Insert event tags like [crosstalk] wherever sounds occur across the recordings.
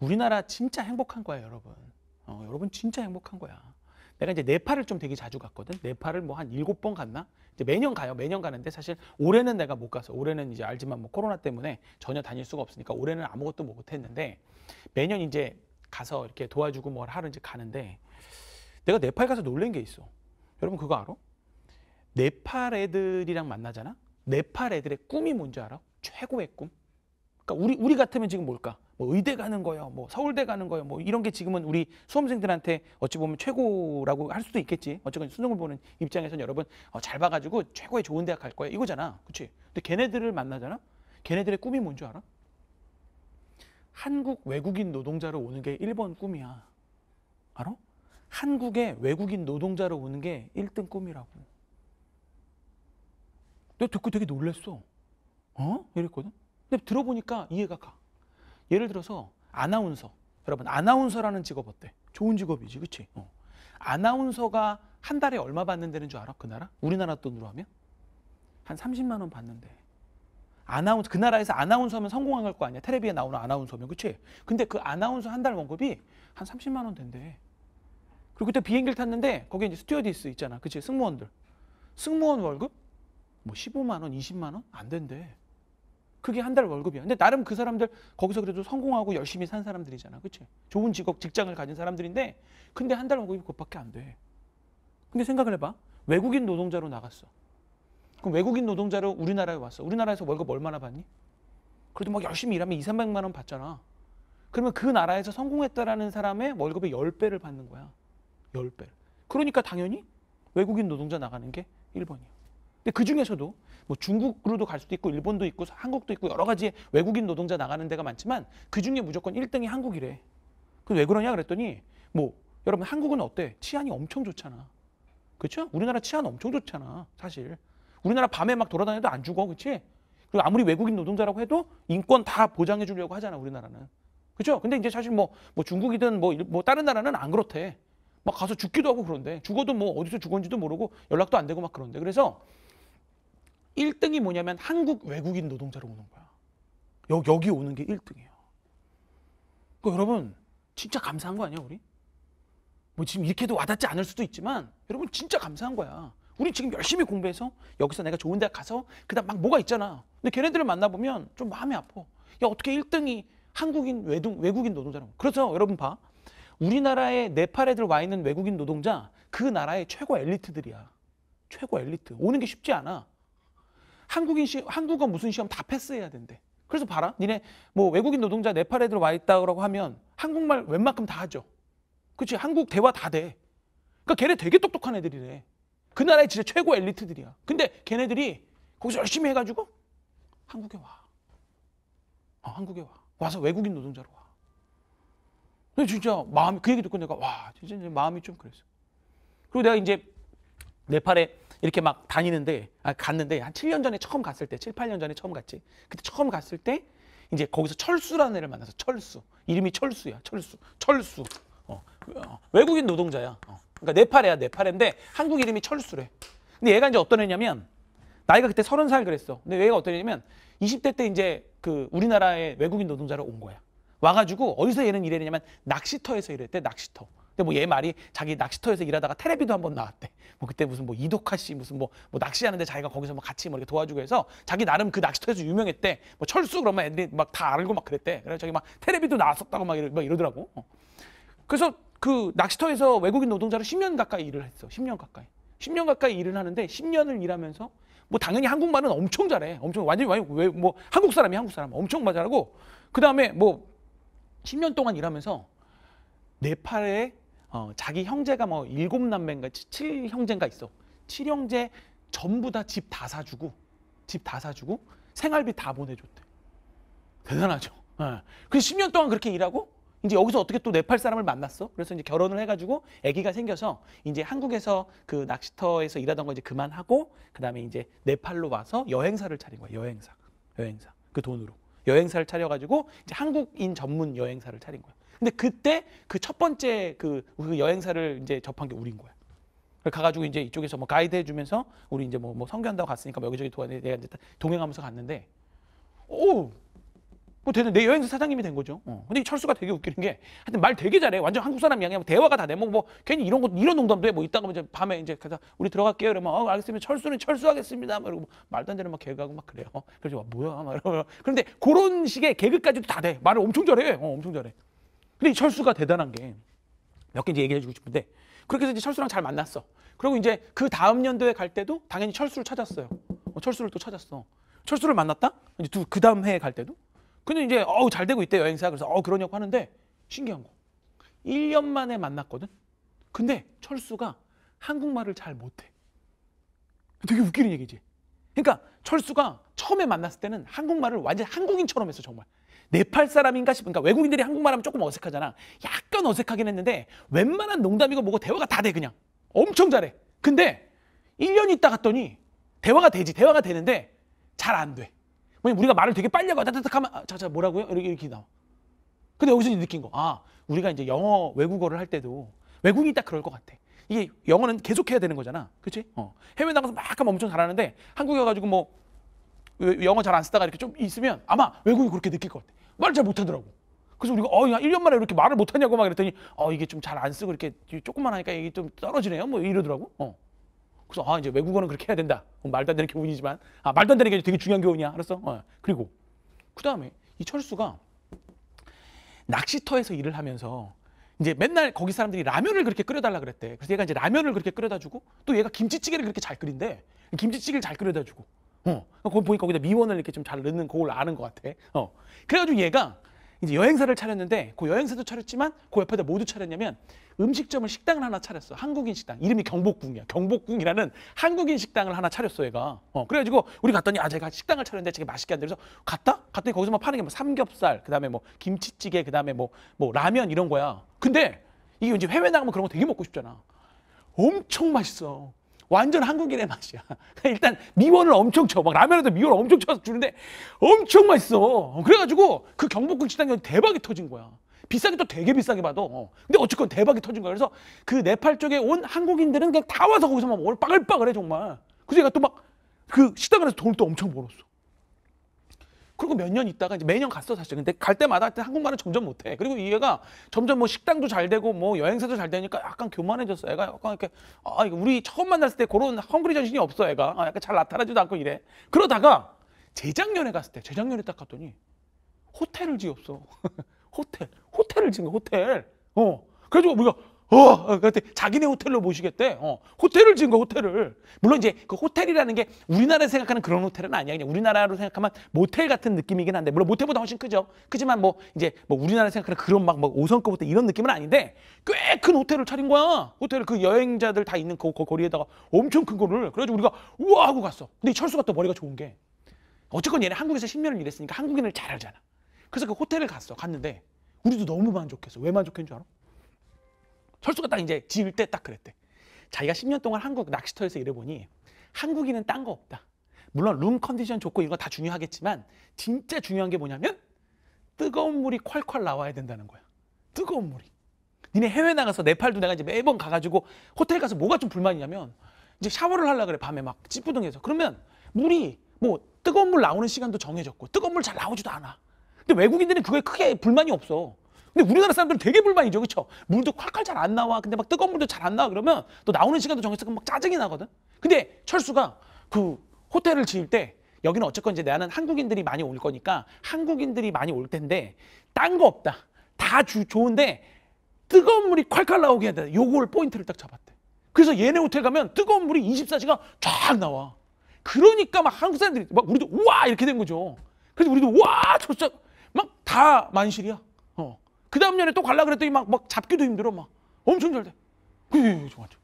우리나라 진짜 행복한 거야, 여러분. 어, 여러분 진짜 행복한 거야. 내가 이제 네팔을 좀 되게 자주 갔거든. 네팔을 뭐 한 일곱 번 갔나? 이제 매년 가요. 매년 가는데 사실 올해는 내가 못 가서 올해는 이제 알지만 뭐 코로나 때문에 전혀 다닐 수가 없으니까 올해는 아무것도 못 했는데 매년 이제 가서 이렇게 도와주고 뭘하는지 가는데 내가 네팔 가서 놀란 게 있어. 여러분 그거 알아? 네팔 애들이랑 만나잖아. 네팔 애들의 꿈이 뭔지 알아? 최고의 꿈. 그러니까 우리 우리 같으면 지금 뭘까? 뭐 의대 가는 거요, 뭐 서울대 가는 거요, 뭐 이런 게 지금은 우리 수험생들한테 어찌 보면 최고라고 할 수도 있겠지. 어쨌건 수능을 보는 입장에선 여러분 어, 잘 봐가지고 최고의 좋은 대학 갈 거야 이거잖아, 그렇지? 근데 걔네들을 만나잖아. 걔네들의 꿈이 뭔 줄 알아? 한국 외국인 노동자로 오는 게 1번 꿈이야. 알아? 한국에 외국인 노동자로 오는 게 1등 꿈이라고. 내가 듣고 되게 놀랬어. 어? 이랬거든. 근데 들어보니까 이해가 가. 예를 들어서 아나운서. 여러분 아나운서라는 직업 어때? 좋은 직업이지, 그치 어. 아나운서가 한 달에 얼마 받는다는 줄 알아? 그 나라? 우리나라 돈으로 하면 한 30만 원 받는데. 아나운서 그 나라에서 아나운서면 성공한 걸거 아니야? 테레비에 나오는 아나운서면 그치? 근데 그 아나운서 한 달 월급이 한 30만 원 된대. 그리고 그때 비행기를 탔는데 거기에 이제 스튜어디스 있잖아, 그치? 승무원들. 승무원 월급 뭐 15만 원, 20만 원안 된대. 그게 한 달 월급이야. 근데 나름 그 사람들 거기서 그래도 성공하고 열심히 산 사람들이잖아. 그치? 좋은 직업, 직장을 가진 사람들인데 근데 한 달 월급이 그것밖에 안 돼. 근데 생각을 해봐. 외국인 노동자로 나갔어. 그럼 외국인 노동자로 우리나라에 왔어. 우리나라에서 월급 얼마나 받니? 그래도 막 열심히 일하면 2, 300만 원 받잖아. 그러면 그 나라에서 성공했다라는 사람의 월급의 10배를 받는 거야. 10배. 를 그러니까 당연히 외국인 노동자 나가는 게 1번이야. 근데 그 중에서도 뭐 중국으로도 갈 수도 있고 일본도 있고 한국도 있고 여러 가지 외국인 노동자 나가는 데가 많지만 그중에 무조건 1등이 한국이래. 그왜 그러냐 그랬더니 뭐 여러분 한국은 어때? 치안이 엄청 좋잖아. 그렇죠? 우리나라 치안 엄청 좋잖아. 사실. 우리나라 밤에 막 돌아다녀도 안 죽어. 그렇지? 그리고 아무리 외국인 노동자라고 해도 인권 다 보장해 주려고 하잖아, 우리나라는. 그렇죠? 근데 이제 사실 뭐, 뭐 중국이든 뭐, 뭐 다른 나라는 안 그렇대. 막 가서 죽기도 하고 그런데 죽어도 뭐 어디서 죽었는지도 모르고 연락도 안 되고 막 그런데 그래서 1등이 뭐냐면 한국 외국인 노동자로 오는 거야. 여, 여기 오는 게 1등이에요. 그 그러니까 여러분 진짜 감사한 거 아니야 우리? 뭐 지금 이렇게도 와닿지 않을 수도 있지만 여러분 진짜 감사한 거야. 우리 지금 열심히 공부해서 여기서 내가 좋은 대학 가서 그다음 막 뭐가 있잖아. 근데 걔네들을 만나보면 좀 마음이 아파. 야 어떻게 1등이 한국인 외동, 외국인 노동자라고. 그래서 여러분 봐. 우리나라에 네팔에 들와 있는 외국인 노동자 그 나라의 최고 엘리트들이야. 최고 엘리트. 오는 게 쉽지 않아. 한국인 시 한국어 무슨 시험 다 패스해야 된대. 그래서 봐라. 니네 뭐 외국인 노동자 네팔에 들어와 있다고 하면 한국말 웬만큼 다 하죠. 그치? 한국 대화 다 돼. 그러니까 걔네 되게 똑똑한 애들이래. 그 나라의 진짜 최고 엘리트들이야. 근데 걔네들이 거기서 열심히 해가지고 한국에 와. 어, 한국에 와. 와서 외국인 노동자로 와. 근데 진짜 마음이 그 얘기 듣고 내가 와 진짜 마음이 좀 그랬어. 그리고 내가 이제 네팔에 이렇게 막 다니는데 아, 갔는데 한 7년 전에 처음 갔을 때 7, 8년 전에 처음 갔지. 그때 처음 갔을 때 이제 거기서 철수라는 애를 만나서 철수. 이름이 철수야. 철수. 철수. 어, 어 외국인 노동자야. 어. 그러니까 네팔이야네팔인데 한국 이름이 철수래. 근데 얘가 이제 어떤 애냐면 나이가 그때 서른 살 그랬어. 근데 얘가 어떤 애냐면 20대 때 이제 그 우리나라에 외국인 노동자로 온 거야. 와가지고 어디서 얘는 일했냐면 낚시터에서 일했대. 낚시터. 근데 뭐얘 말이 자기 낚시터에서 일하다가 테레비도 한 번 나왔대. 뭐 그때 무슨 뭐이독화씨 무슨 뭐, 뭐 낚시하는데 자기가 거기서 뭐 같이 뭐 이렇게 도와주고 해서 자기 나름 그 낚시터에서 유명했대. 뭐 철수 그러면 애들이 막다 알고 막 그랬대. 그래서 자기 막 테레비도 나왔었다고 막, 이러, 막 이러더라고. 그래서 그 낚시터에서 외국인 노동자로 10년 가까이 일을 했어. 10년 가까이. 10년 가까이 일을 하는데 10년을 일하면서 뭐 당연히 한국말은 엄청 잘해. 엄청 완전히 완전히 뭐 한국 사람이 한국 사람 엄청 잘하고 그다음에 뭐 10년 동안 일하면서 네팔에 어, 자기 형제가 뭐 일곱 남매인가 칠 형제인가 있어. 칠 형제 전부 다 집 다 사주고 집 다 사주고 생활비 다 보내줬대. 대단하죠. 네. 그래서 10년 동안 그렇게 일하고 이제 여기서 어떻게 또 네팔 사람을 만났어. 그래서 이제 결혼을 해가지고 아기가 생겨서 이제 한국에서 그 낚시터에서 일하던 거 이제 그만하고 그다음에 이제 네팔로 와서 여행사를 차린 거야. 여행사, 여행사 그 돈으로 여행사를 차려가지고 이제 한국인 전문 여행사를 차린 거야. 근데 그때 그 첫 번째 그, 그 여행사를 이제 접한 게 우린 거야. 가가지고 이제 이쪽에서 뭐 가이드 해주면서 우리 이제 뭐, 뭐 성교한다고 갔으니까 뭐 여기저기 도와내 가 이제 동행하면서 갔는데 오뭐 되는 내 여행사 사장님이 된 거죠. 어. 근데 이 철수가 되게 웃기는 게 하여튼 말 되게 잘해. 완전 한국 사람 양이야. 뭐 대화가 다 내면 뭐, 뭐 괜히 이런 것 이런 농담도 해. 뭐 이따가 뭐 이제 밤에 이제 가서 우리 들어갈게요. 이러면 어 알겠습니다. 철수는 철수하겠습니다. 막 이러고 말도 안 되는 막 개그하고 막 그래요. 그래서 막 뭐야 막 이러면 그런데 그런 식의 개그까지도 다 돼. 말을 엄청 잘해. 어 엄청 잘해. 근데 철수가 대단한 게 몇 개 이제 얘기해 주고 싶은데 그렇게 해서 이제 철수랑 잘 만났어. 그리고 이제 그 다음 연도에 갈 때도 당연히 철수를 찾았어요. 어, 철수를 또 찾았어. 철수를 만났다? 이제 그 다음 해에 갈 때도? 근데 이제 어우 잘 되고 있대 여행사 그래서 어 그러냐고 하는데 신기한 거 1년 만에 만났거든 근데 철수가 한국말을 잘 못해 되게 웃기는 얘기지 그러니까 철수가 처음에 만났을 때는 한국말을 완전 한국인처럼 했어 정말 네팔 사람인가 싶으니까 그러니까 외국인들이 한국말하면 조금 어색하잖아. 약간 어색하긴 했는데 웬만한 농담이고 뭐고 대화가 다 돼 그냥. 엄청 잘해. 근데 1년 있다 갔더니 대화가 되지. 대화가 되는데 잘 안 돼. 왜 우리가 말을 되게 빨리 하고 따뜻 하면 아, 자자 뭐라고요? 이렇게, 이렇게 나와. 근데 여기서 느낀 거. 아, 우리가 이제 영어 외국어를 할 때도 외국인이 딱 그럴 것 같아. 이게 영어는 계속 해야 되는 거잖아. 그렇지? 어. 해외 나가서 막 하면 엄청 잘하는데 한국에 가지고 뭐 영어 잘 안 쓰다가 이렇게 좀 있으면 아마 외국인 그렇게 느낄 것 같아. 말잘 못하더라고. 그래서 우리가 어, 야, 1년 만에 이렇게 말을 못하냐고 막 그랬더니 어, 이게 좀 잘 안 쓰고 이렇게 조금만 하니까 이게 좀 떨어지네요. 뭐 이러더라고. 어. 그래서 아, 이제 외국어는 그렇게 해야 된다. 뭐 말도 안 되는 교훈이지만 아, 말도 안 되는 게 되게 중요한 교훈이야. 알았어? 어. 그리고 그 다음에 이 철수가 낚시터에서 일을 하면서 이제 맨날 거기 사람들이 라면을 그렇게 끓여달라 그랬대. 그래서 얘가 이제 라면을 그렇게 끓여다 주고 또 얘가 김치찌개를 그렇게 잘 끓인대. 김치찌개를 잘 끓여다 주고 어. 그거 보니까 거기다 미원을 이렇게 좀 잘 넣는 그걸 아는 것 같아. 어. 그래가지고 얘가 이제 여행사를 차렸는데 그 여행사도 차렸지만 그 옆에다 모두 차렸냐면 음식점을 식당을 하나 차렸어. 한국인 식당. 이름이 경복궁이야. 경복궁이라는 한국인 식당을 하나 차렸어, 얘가. 어, 그래가지고 우리 갔더니 아, 제가 식당을 차렸는데 제가 맛있게 안다그서 갔다? 갔더니 거기서 막 파는 게 뭐 삼겹살, 그 다음에 뭐 김치찌개, 그 다음에 뭐, 뭐 라면 이런 거야. 근데 이게 이제 해외 나가면 그런 거 되게 먹고 싶잖아. 엄청 맛있어. 완전 한국인의 맛이야. [laughs] 일단 미원을 엄청 쳐. 막 라면에도 미원을 엄청 쳐서 주는데 엄청 맛있어. 어, 그래가지고 그 경복궁 식당이 대박이 터진 거야. 비싸게 또 되게 비싸게 받아. 어. 근데 어쨌건 대박이 터진 거야. 그래서 그 네팔 쪽에 온 한국인들은 그냥 다 와서 거기서 막 오늘 빠글빠글해 정말. 그래서 얘가 또 막 그 식당 에서 돈을 또 엄청 벌었어. 그리고 몇 년 있다가 이제 매년 갔어 사실. 근데 갈 때마다 한국말은 점점 못해. 그리고 이 애가 점점 뭐 식당도 잘 되고 뭐 여행사도 잘 되니까 약간 교만해졌어. 애가 약간 이렇게 아 이거 우리 처음 만났을 때 그런 헝그리 정신이 없어 애가. 아, 약간 잘 나타나지도 않고 이래. 그러다가 재작년에 갔을 때 재작년에 딱 갔더니 호텔을 지었어. [laughs] 호텔 호텔을 지은 거 호텔. 어. 그래가지고 우리가 어, 어 그때 자기네 호텔로 모시겠대. 어, 호텔을 지은 거 호텔을. 물론 이제 그 호텔이라는 게우리나라에 생각하는 그런 호텔은 아니야. 그냥 우리나라로 생각하면 모텔 같은 느낌이긴 한데 물론 모텔보다 훨씬 크죠. 크지만 뭐 이제 뭐 우리나라 생각하는 그런 막뭐 5성급 호텔 이런 느낌은 아닌데 꽤 큰 호텔을 차린 거야. 호텔그 여행자들 다 있는 그, 그 거리에다가 엄청 큰 거를. 그래가지고 우리가 우와 하고 갔어. 근데 이 철수가 또 머리가 좋은 게 어쨌건 얘네 한국에서 10년을 일했으니까 한국인을 잘 알잖아. 그래서 그 호텔을 갔어. 갔는데 우리도 너무 만족했어. 왜 만족했는 줄 알아? 철수가 딱 이제 지을 때 딱 그랬대. 자기가 10년 동안 한국 낚시터에서 일해보니 한국인은 딴 거 없다. 물론 룸 컨디션 좋고 이거다 중요하겠지만 진짜 중요한 게 뭐냐면 뜨거운 물이 콸콸 나와야 된다는 거야. 뜨거운 물이. 니네 해외 나가서 네팔도 내가 이제 매번 가가지고 호텔 가서 뭐가 좀 불만이냐면 이제 샤워를 하려 그래 밤에 막 찌뿌둥해서 그러면 물이 뭐 뜨거운 물 나오는 시간도 정해졌고 뜨거운 물 잘 나오지도 않아. 근데 외국인들은 그거에 크게 불만이 없어. 근데 우리나라 사람들은 되게 불만이죠. 그렇죠? 물도 콸콸 잘 안 나와. 근데 막 뜨거운 물도 잘 안 나와. 그러면 또 나오는 시간도 정해서 막 짜증이 나거든. 근데 철수가 그 호텔을 지을 때 여기는 어쨌건 이제 나는 한국인들이 많이 올 거니까 한국인들이 많이 올 텐데 딴 거 없다. 다 주, 좋은데 뜨거운 물이 콸콸 나오게 해야 돼. 요걸 포인트를 딱 잡았대. 그래서 얘네 호텔 가면 뜨거운 물이 24시간 쫙 나와. 그러니까 막 한국 사람들이 막 우리도 우와 이렇게 된 거죠. 그래서 우리도 와 좋죠. 막다 만실이야. 그 다음 년에 또 갈라 그랬더니 막, 막 잡기도 힘들어 막 엄청 잘 돼. 그래, 그, 그, 좋아져.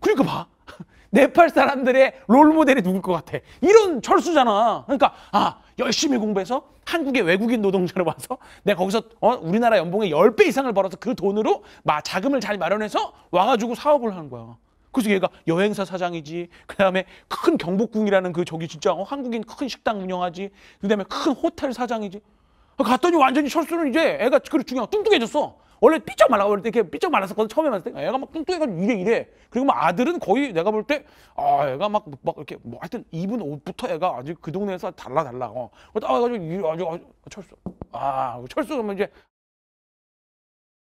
그러니까 봐. [laughs] 네팔 사람들의 롤 모델이 누굴 것 같아? 이런 철수잖아. 그러니까 아 열심히 공부해서 한국의 외국인 노동자로 와서 내가 거기서 어, 우리나라 연봉의 0배 이상을 벌어서 그 돈으로 마, 자금을 잘 마련해서 와가지고 사업을 하는 거야. 그래서 얘가 여행사 사장이지. 그다음에 큰 경복궁이라는 그 저기 진짜 어, 한국인 큰 식당 운영하지. 그다음에 큰 호텔 사장이지. 갔더니 완전히 철수는 이제 애가 그리 중요한 뚱뚱해졌어. 원래 삐쩍 말라고 그럴 때 이렇게 삐쩍 말랐었거든 처음에 만났을 때 애가 막 뚱뚱해가지고 이래 이래 그리고 막 아들은 거의 내가 볼 때 아 애가 막 막 이렇게 뭐 하여튼 입은 옷부터 애가 아직 그 동네에서 달라 달라 어 그래서 아 가지고 아주 아주 아, 철수 아 철수 그러면 이제